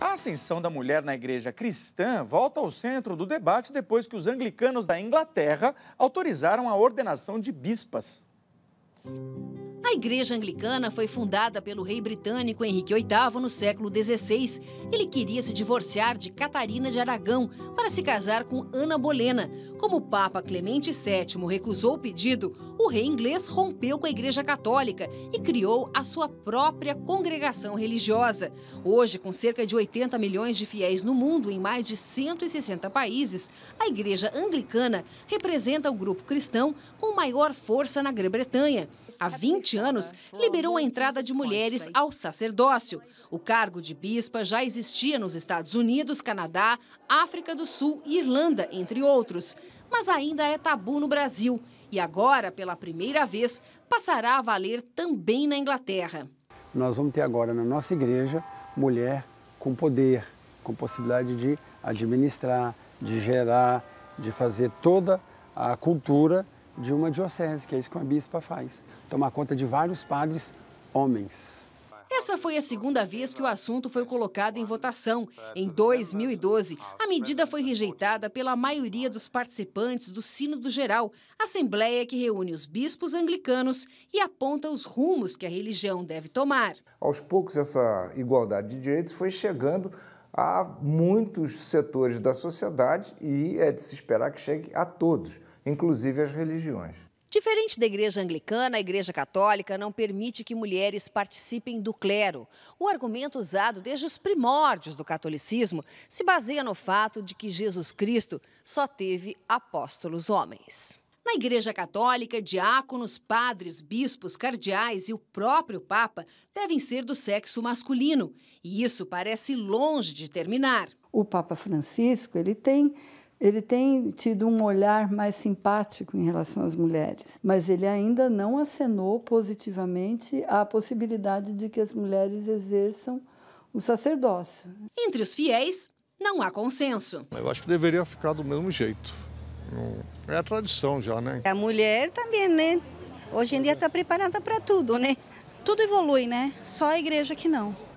A ascensão da mulher na igreja cristã volta ao centro do debate depois que os anglicanos da Inglaterra autorizaram a ordenação de bispas. A Igreja Anglicana foi fundada pelo rei britânico Henrique VIII no século XVI. Ele queria se divorciar de Catarina de Aragão para se casar com Ana Bolena. Como o Papa Clemente VII recusou o pedido, o rei inglês rompeu com a Igreja Católica e criou a sua própria congregação religiosa. Hoje, com cerca de 80 milhões de fiéis no mundo em mais de 160 países, a Igreja Anglicana representa o grupo cristão com maior força na Grã-Bretanha. Há 20 anos, liberou a entrada de mulheres ao sacerdócio. O cargo de bispa já existia nos Estados Unidos, Canadá, África do Sul e Irlanda, entre outros, mas ainda é tabu no Brasil e agora, pela primeira vez, passará a valer também na Inglaterra. Nós vamos ter agora na nossa igreja mulher com poder, com possibilidade de administrar, de gerar, de fazer toda a cultura de uma diocese, que é isso que uma bispa faz, tomar conta de vários padres homens. Essa foi a segunda vez que o assunto foi colocado em votação. Em 2012, a medida foi rejeitada pela maioria dos participantes do Sínodo Geral, assembleia que reúne os bispos anglicanos e aponta os rumos que a religião deve tomar. Aos poucos, essa igualdade de direitos foi chegando a muitos setores da sociedade e é de se esperar que chegue a todos, inclusive as religiões. Diferente da igreja anglicana, a igreja católica não permite que mulheres participem do clero. O argumento usado desde os primórdios do catolicismo se baseia no fato de que Jesus Cristo só teve apóstolos homens. Na Igreja Católica, diáconos, padres, bispos, cardeais e o próprio Papa devem ser do sexo masculino, e isso parece longe de terminar. O Papa Francisco, ele tem ele tem tido um olhar mais simpático em relação às mulheres, mas ele ainda não acenou positivamente a possibilidade de que as mulheres exerçam o sacerdócio. Entre os fiéis, não há consenso. Eu acho que deveria ficar do mesmo jeito. É a tradição já, né? A mulher também, né? Hoje em dia está preparada para tudo, né? Tudo evolui, né? Só a igreja que não.